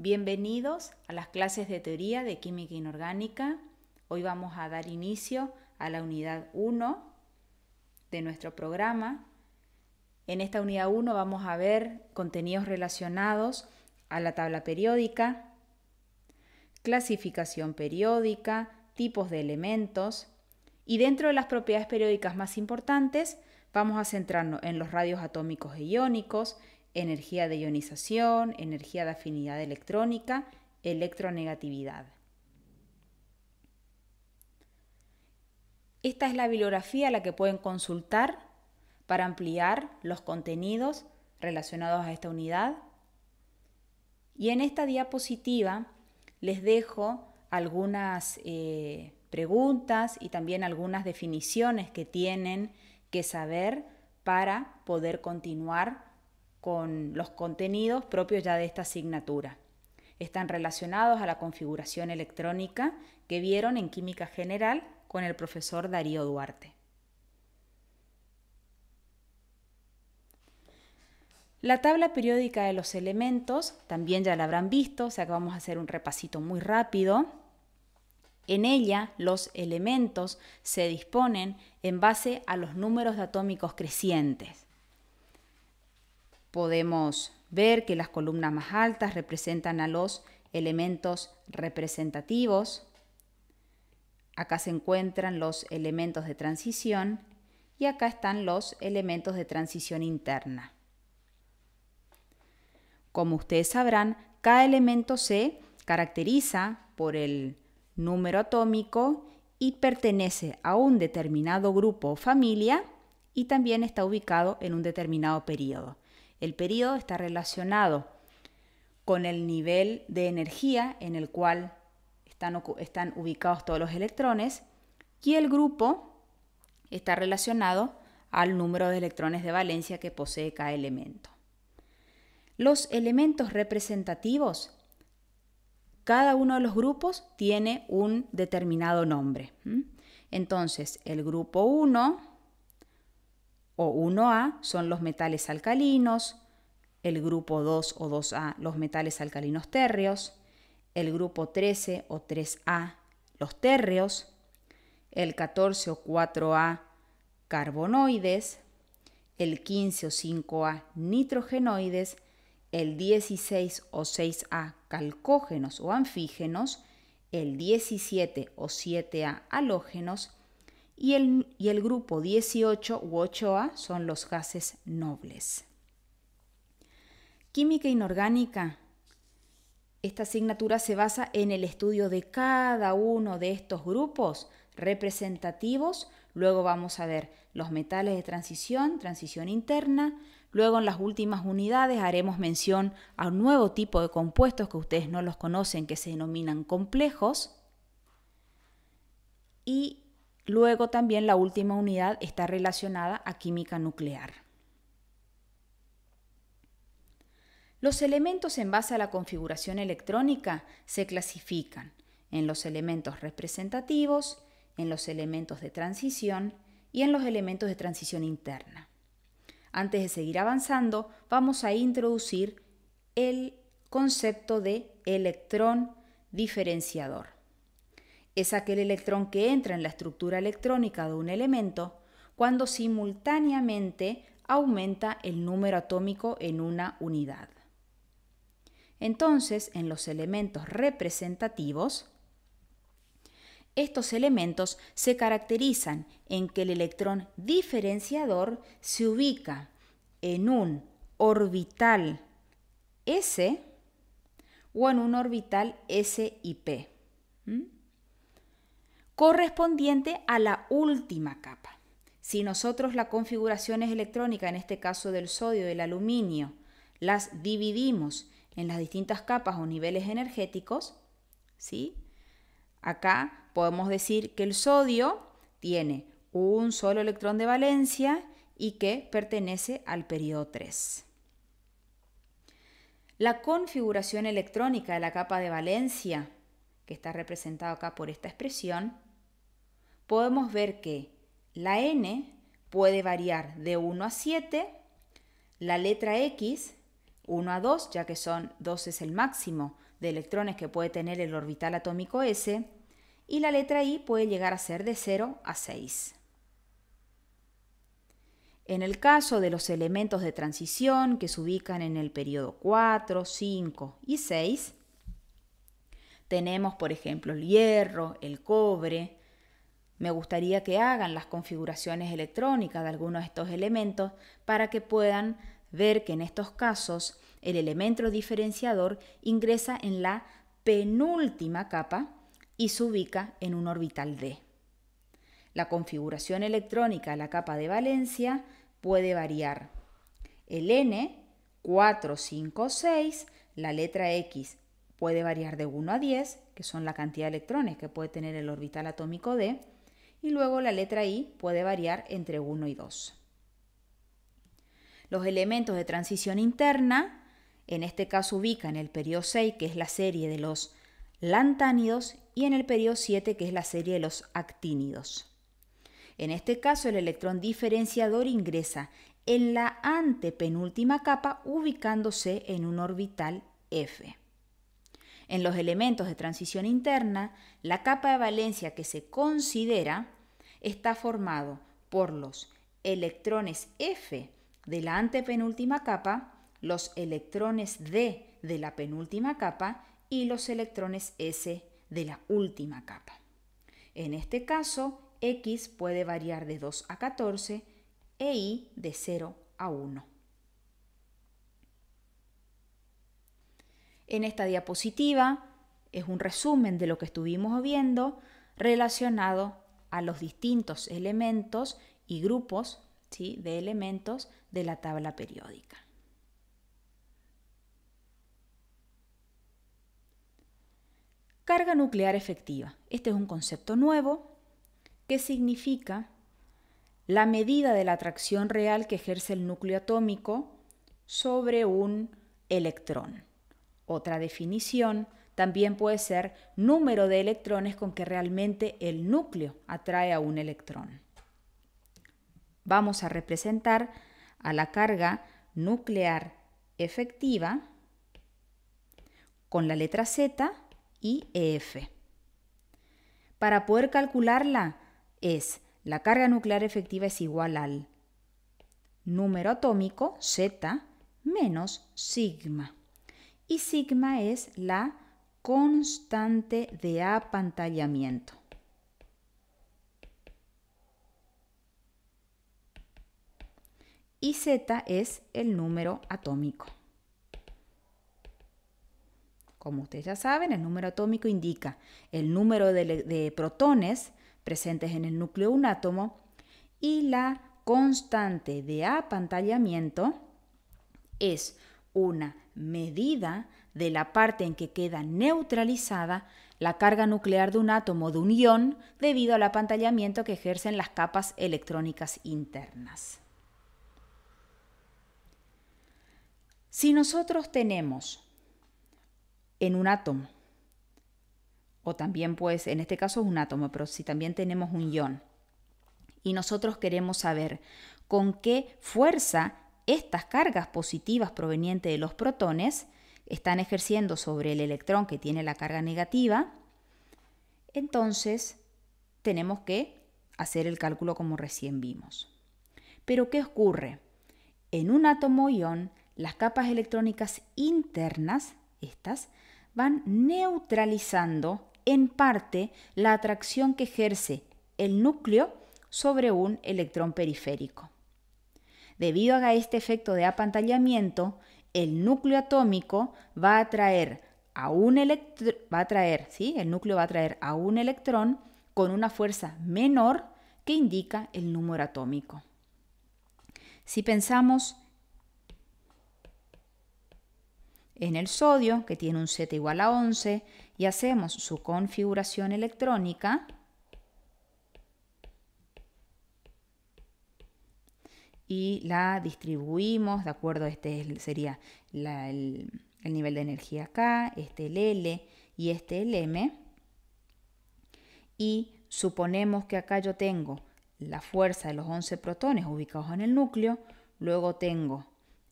Bienvenidos a las clases de teoría de química inorgánica. Hoy vamos a dar inicio a la unidad 1 de nuestro programa. En esta unidad 1 vamos a ver contenidos relacionados a la tabla periódica, clasificación periódica, tipos de elementos y dentro de las propiedades periódicas más importantes vamos a centrarnos en los radios atómicos e iónicos, energía de ionización, energía de afinidad electrónica, electronegatividad. Esta es la bibliografía a la que pueden consultar para ampliar los contenidos relacionados a esta unidad. Y en esta diapositiva les dejo algunas eh, preguntas y también algunas definiciones que tienen que saber para poder continuar con los contenidos propios ya de esta asignatura. Están relacionados a la configuración electrónica que vieron en Química General con el profesor Darío Duarte. La tabla periódica de los elementos también ya la habrán visto, o sea que vamos a hacer un repasito muy rápido. En ella los elementos se disponen en base a los números de atómicos crecientes. Podemos ver que las columnas más altas representan a los elementos representativos. Acá se encuentran los elementos de transición y acá están los elementos de transición interna. Como ustedes sabrán, cada elemento se caracteriza por el número atómico y pertenece a un determinado grupo o familia y también está ubicado en un determinado periodo. El periodo está relacionado con el nivel de energía en el cual están, están ubicados todos los electrones y el grupo está relacionado al número de electrones de valencia que posee cada elemento. Los elementos representativos, cada uno de los grupos tiene un determinado nombre. Entonces, el grupo 1 o 1A son los metales alcalinos, el grupo 2 o 2A los metales alcalinos térreos, el grupo 13 o 3A los térreos, el 14 o 4A carbonoides, el 15 o 5A nitrogenoides, el 16 o 6A calcógenos o anfígenos, el 17 o 7A halógenos y el, grupo 18 u 8A son los gases nobles. Química inorgánica. Esta asignatura se basa en el estudio de cada uno de estos grupos representativos. Luego vamos a ver los metales de transición, transición interna. Luego en las últimas unidades haremos mención a un nuevo tipo de compuestos que ustedes no los conocen, que se denominan complejos. Y Luego también la última unidad está relacionada a química nuclear. Los elementos en base a la configuración electrónica se clasifican en los elementos representativos, en los elementos de transición y en los elementos de transición interna. Antes de seguir avanzando, vamos a introducir el concepto de electrón diferenciador es aquel electrón que entra en la estructura electrónica de un elemento cuando simultáneamente aumenta el número atómico en una unidad. Entonces, en los elementos representativos, estos elementos se caracterizan en que el electrón diferenciador se ubica en un orbital S o en un orbital S y P correspondiente a la última capa. Si nosotros las configuraciones electrónicas, en este caso del sodio, y del aluminio, las dividimos en las distintas capas o niveles energéticos, ¿sí? Acá podemos decir que el sodio tiene un solo electrón de valencia y que pertenece al periodo 3. La configuración electrónica de la capa de valencia, que está representada acá por esta expresión, podemos ver que la n puede variar de 1 a 7, la letra x 1 a 2, ya que son 2 es el máximo de electrones que puede tener el orbital atómico s, y la letra i puede llegar a ser de 0 a 6. En el caso de los elementos de transición que se ubican en el periodo 4, 5 y 6, tenemos por ejemplo el hierro, el cobre, me gustaría que hagan las configuraciones electrónicas de algunos de estos elementos para que puedan ver que en estos casos el elemento diferenciador ingresa en la penúltima capa y se ubica en un orbital D. La configuración electrónica de la capa de valencia puede variar. El N, 4, 5, 6, la letra X puede variar de 1 a 10, que son la cantidad de electrones que puede tener el orbital atómico D, y luego la letra I puede variar entre 1 y 2. Los elementos de transición interna, en este caso ubican el periodo 6, que es la serie de los lantánidos, y en el periodo 7, que es la serie de los actínidos. En este caso, el electrón diferenciador ingresa en la antepenúltima capa ubicándose en un orbital F. En los elementos de transición interna, la capa de valencia que se considera está formado por los electrones F de la antepenúltima capa, los electrones D de la penúltima capa y los electrones S de la última capa. En este caso, X puede variar de 2 a 14 e Y de 0 a 1. En esta diapositiva es un resumen de lo que estuvimos viendo relacionado a los distintos elementos y grupos de elementos de la tabla periódica. Carga nuclear efectiva. Este es un concepto nuevo que significa la medida de la atracción real que ejerce el núcleo atómico sobre un electrón. Otra definición también puede ser número de electrones con que realmente el núcleo atrae a un electrón. Vamos a representar a la carga nuclear efectiva con la letra Z y EF. Para poder calcularla es la carga nuclear efectiva es igual al número atómico Z menos sigma y sigma es la constante de apantallamiento. Y Z es el número atómico. Como ustedes ya saben, el número atómico indica el número de, protones presentes en el núcleo de un átomo y la constante de apantallamiento es una medida de la parte en que queda neutralizada la carga nuclear de un átomo de un ion debido al apantallamiento que ejercen las capas electrónicas internas. Si nosotros tenemos en un átomo, o también pues en este caso es un átomo, pero si también tenemos un ion, y nosotros queremos saber con qué fuerza estas cargas positivas provenientes de los protones están ejerciendo sobre el electrón que tiene la carga negativa, entonces tenemos que hacer el cálculo como recién vimos. Pero ¿qué ocurre? En un átomo ión, las capas electrónicas internas, estas, van neutralizando en parte la atracción que ejerce el núcleo sobre un electrón periférico. Debido a este efecto de apantallamiento, el núcleo atómico va a atraer a un electrón, traer, El núcleo va a traer a un electrón con una fuerza menor que indica el número atómico. Si pensamos en el sodio, que tiene un Z igual a 11, y hacemos su configuración electrónica, y la distribuimos, ¿de acuerdo? Este sería el, nivel de energía acá, este el L y este el M. Y suponemos que acá yo tengo la fuerza de los 11 protones ubicados en el núcleo, luego tengo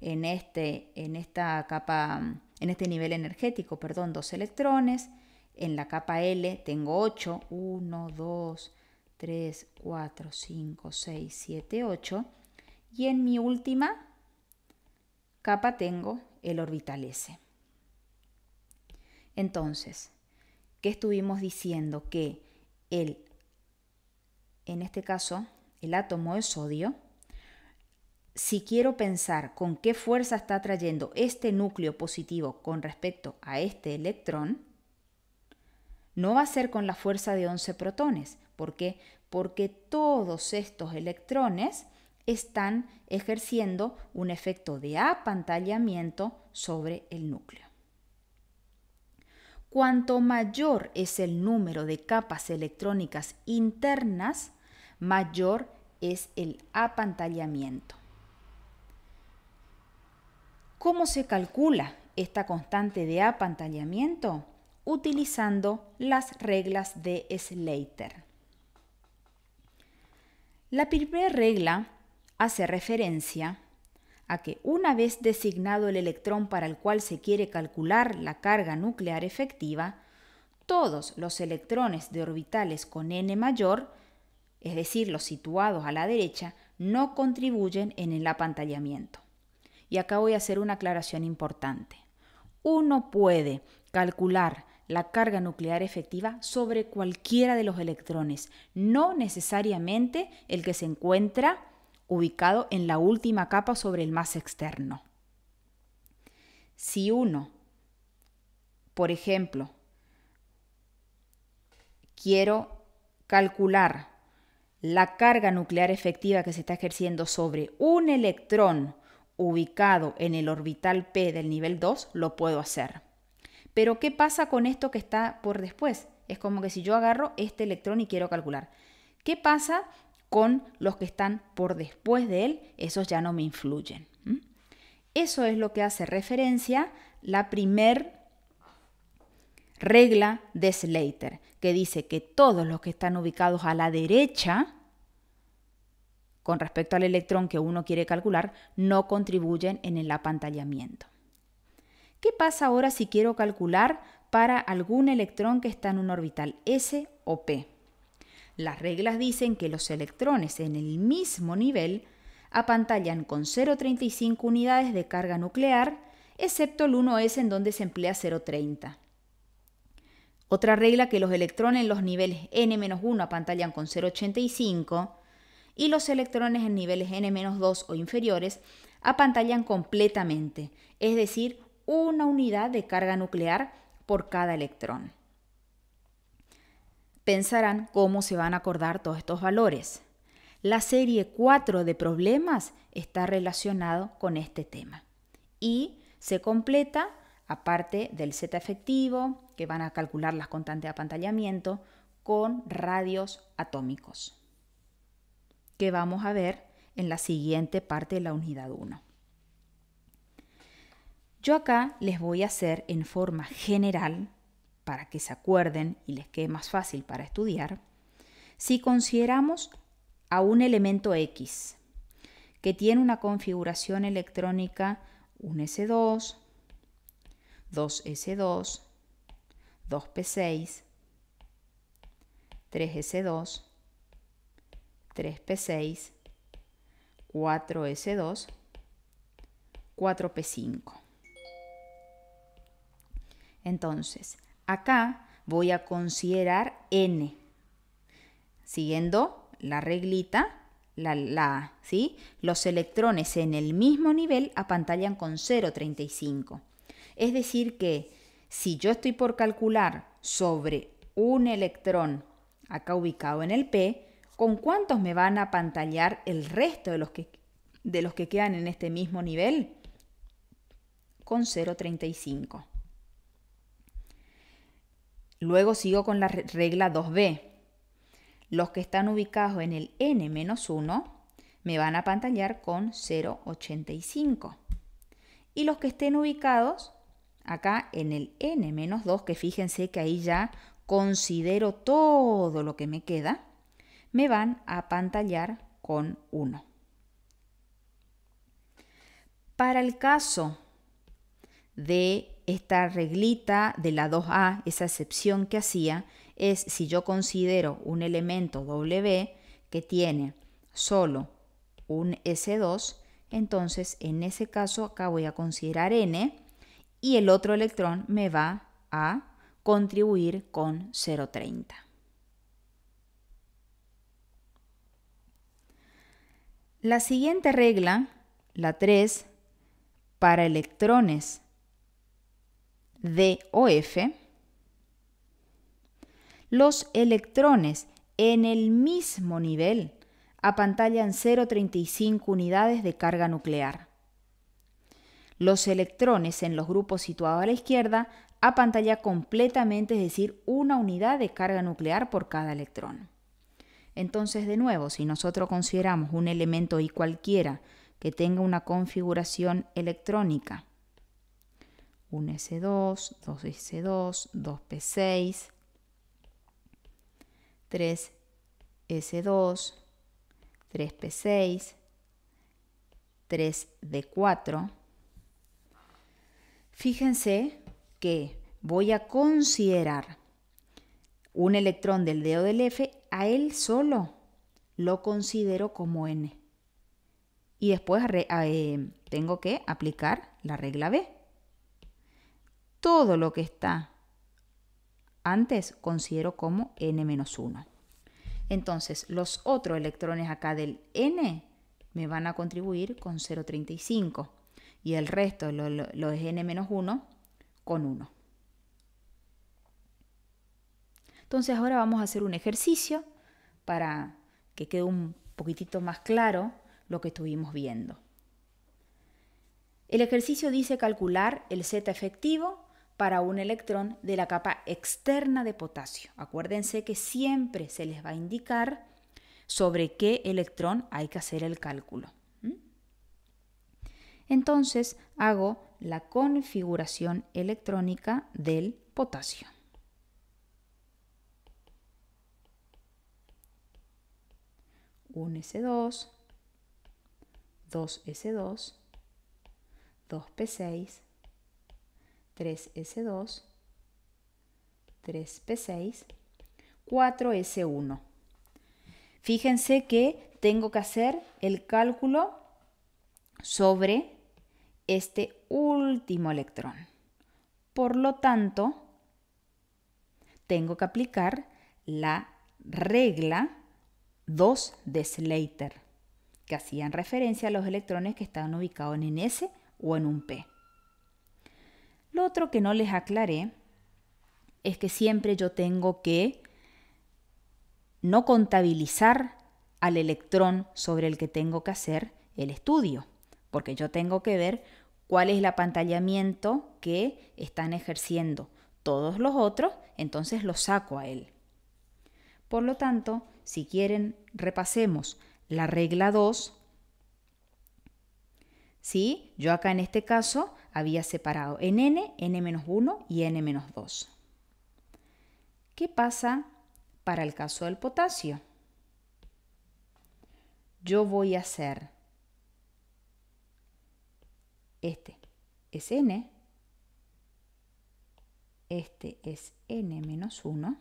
en, este, esta capa, en este nivel energético, perdón, dos electrones, en la capa L tengo 8, 1, 2, 3, 4, 5, 6, 7, 8, y en mi última capa tengo el orbital S. Entonces, ¿qué estuvimos diciendo? Que en este caso, el átomo de sodio, si quiero pensar con qué fuerza está atrayendo este núcleo positivo con respecto a este electrón, no va a ser con la fuerza de 11 protones. ¿Por qué? Porque todos estos electrones están ejerciendo un efecto de apantallamiento sobre el núcleo. Cuanto mayor es el número de capas electrónicas internas, mayor es el apantallamiento. ¿Cómo se calcula esta constante de apantallamiento? Utilizando las reglas de Slater. La primera regla hace referencia a que una vez designado el electrón para el cual se quiere calcular la carga nuclear efectiva, todos los electrones de orbitales con n mayor, es decir, los situados a la derecha, no contribuyen en el apantallamiento. Y acá voy a hacer una aclaración importante. Uno puede calcular la carga nuclear efectiva sobre cualquiera de los electrones, no necesariamente el que se encuentra ubicado en la última capa sobre el más externo. Si uno, por ejemplo, quiero calcular la carga nuclear efectiva que se está ejerciendo sobre un electrón ubicado en el orbital P del nivel 2, lo puedo hacer. Pero ¿qué pasa con esto que está por después? Es como que si yo agarro este electrón y quiero calcular. ¿Qué pasa con los que están por después de él, esos ya no me influyen. Eso es lo que hace referencia la primer regla de Slater, que dice que todos los que están ubicados a la derecha con respecto al electrón que uno quiere calcular, no contribuyen en el apantallamiento. ¿Qué pasa ahora si quiero calcular para algún electrón que está en un orbital S o P? Las reglas dicen que los electrones en el mismo nivel apantallan con 0,35 unidades de carga nuclear, excepto el 1s en donde se emplea 0,30. Otra regla que los electrones en los niveles n-1 apantallan con 0,85 y los electrones en niveles n-2 o inferiores apantallan completamente, es decir, una unidad de carga nuclear por cada electrón pensarán cómo se van a acordar todos estos valores. La serie 4 de problemas está relacionado con este tema y se completa, aparte del Z efectivo, que van a calcular las constantes de apantallamiento, con radios atómicos, que vamos a ver en la siguiente parte de la unidad 1. Yo acá les voy a hacer en forma general para que se acuerden y les quede más fácil para estudiar, si consideramos a un elemento X que tiene una configuración electrónica 1S2, 2S2, 2P6, 3S2, 3P6, 4S2, 4P5. Entonces, Acá voy a considerar n, siguiendo la reglita, la, la, los electrones en el mismo nivel apantallan con 0,35. Es decir que si yo estoy por calcular sobre un electrón acá ubicado en el P, ¿con cuántos me van a apantallar el resto de los que, de los que quedan en este mismo nivel? Con 0,35. Luego sigo con la regla 2b. Los que están ubicados en el n-1 me van a pantallar con 0,85. Y los que estén ubicados acá en el n-2, que fíjense que ahí ya considero todo lo que me queda, me van a pantallar con 1. Para el caso de esta reglita de la 2A, esa excepción que hacía, es si yo considero un elemento W que tiene solo un S2, entonces en ese caso acá voy a considerar N y el otro electrón me va a contribuir con 0,30. La siguiente regla, la 3, para electrones D o F, los electrones en el mismo nivel apantallan 0,35 unidades de carga nuclear. Los electrones en los grupos situados a la izquierda apantallan completamente, es decir, una unidad de carga nuclear por cada electrón. Entonces, de nuevo, si nosotros consideramos un elemento y cualquiera que tenga una configuración electrónica 1S2, 2S2, 2P6, 3S2, 3P6, 3D4. Fíjense que voy a considerar un electrón del dedo del F a él solo. Lo considero como N. Y después eh, tengo que aplicar la regla B todo lo que está antes considero como n-1. Entonces, los otros electrones acá del n me van a contribuir con 0,35 y el resto, los lo, de n-1, con 1. Entonces, ahora vamos a hacer un ejercicio para que quede un poquitito más claro lo que estuvimos viendo. El ejercicio dice calcular el Z efectivo para un electrón de la capa externa de potasio. Acuérdense que siempre se les va a indicar sobre qué electrón hay que hacer el cálculo. Entonces hago la configuración electrónica del potasio. Un S2, 2S2, 2P6, 3S2, 3P6, 4S1. Fíjense que tengo que hacer el cálculo sobre este último electrón. Por lo tanto, tengo que aplicar la regla 2 de Slater, que hacían referencia a los electrones que estaban ubicados en S o en un P. Lo otro que no les aclaré es que siempre yo tengo que no contabilizar al electrón sobre el que tengo que hacer el estudio, porque yo tengo que ver cuál es el apantallamiento que están ejerciendo todos los otros, entonces lo saco a él. Por lo tanto, si quieren, repasemos la regla 2. ¿Sí? Yo acá en este caso había separado en n, n-1 y n-2. ¿Qué pasa para el caso del potasio? Yo voy a hacer este es n, este es n-1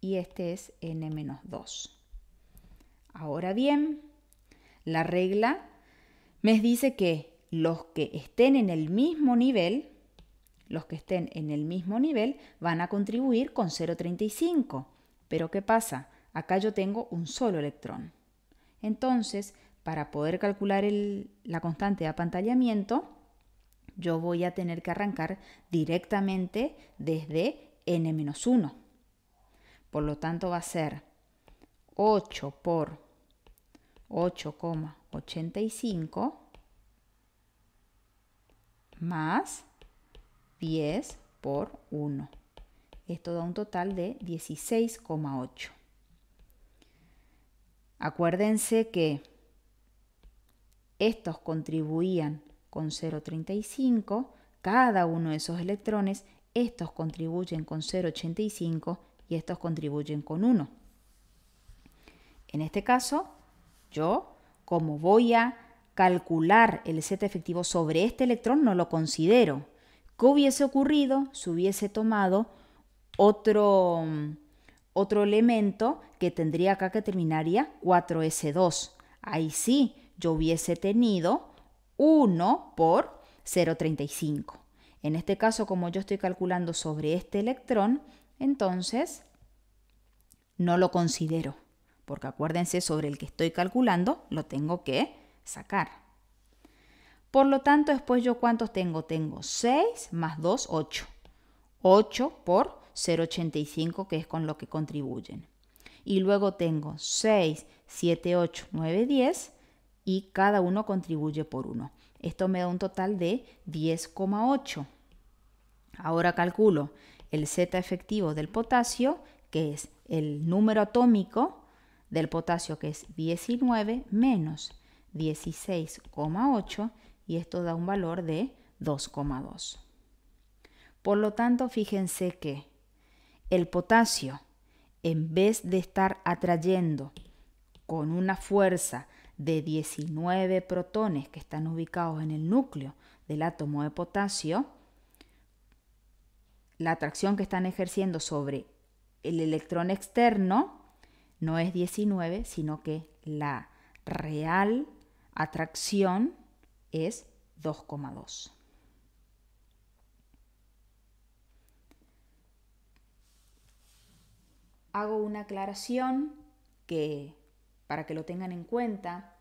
y este es n-2. Ahora bien, la regla me dice que los que estén en el mismo nivel, los que estén en el mismo nivel van a contribuir con 0,35. Pero ¿qué pasa? Acá yo tengo un solo electrón. Entonces, para poder calcular la constante de apantallamiento, yo voy a tener que arrancar directamente desde n-1. Por lo tanto, va a ser 8 por 8,85 más 10 por 1. Esto da un total de 16,8. Acuérdense que estos contribuían con 0,35, cada uno de esos electrones, estos contribuyen con 0,85 y estos contribuyen con 1. En este caso, yo, como voy a calcular el set efectivo sobre este electrón no lo considero. ¿Qué hubiese ocurrido si hubiese tomado otro, otro elemento que tendría acá que terminaría 4S2? Ahí sí, yo hubiese tenido 1 por 0,35. En este caso, como yo estoy calculando sobre este electrón, entonces no lo considero, porque acuérdense, sobre el que estoy calculando lo tengo que sacar. Por lo tanto, después yo cuántos tengo? Tengo 6 más 2, 8. 8 por 0,85 que es con lo que contribuyen. Y luego tengo 6, 7, 8, 9, 10 y cada uno contribuye por 1. Esto me da un total de 10,8. Ahora calculo el Z efectivo del potasio, que es el número atómico del potasio, que es 19, menos 16,8 y esto da un valor de 2,2. Por lo tanto, fíjense que el potasio, en vez de estar atrayendo con una fuerza de 19 protones que están ubicados en el núcleo del átomo de potasio, la atracción que están ejerciendo sobre el electrón externo no es 19, sino que la real atracción es 2,2. Hago una aclaración que, para que lo tengan en cuenta,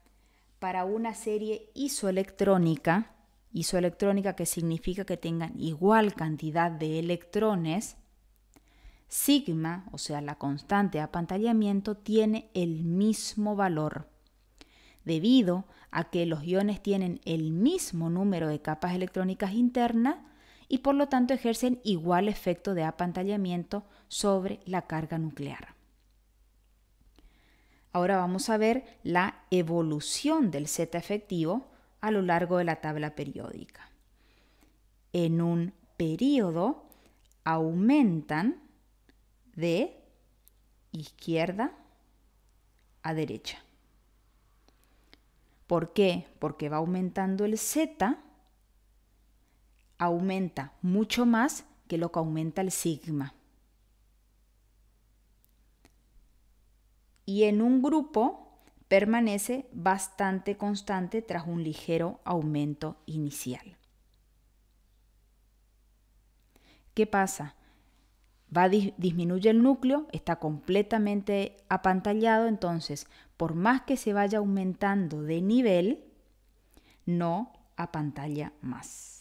para una serie isoelectrónica, isoelectrónica que significa que tengan igual cantidad de electrones, sigma, o sea, la constante de apantallamiento, tiene el mismo valor debido a que los iones tienen el mismo número de capas electrónicas internas y por lo tanto ejercen igual efecto de apantallamiento sobre la carga nuclear. Ahora vamos a ver la evolución del Z efectivo a lo largo de la tabla periódica. En un periodo aumentan de izquierda a derecha. ¿Por qué? Porque va aumentando el Z, aumenta mucho más que lo que aumenta el sigma. Y en un grupo permanece bastante constante tras un ligero aumento inicial. ¿Qué pasa? Va, disminuye el núcleo, está completamente apantallado, entonces por más que se vaya aumentando de nivel, no a pantalla más.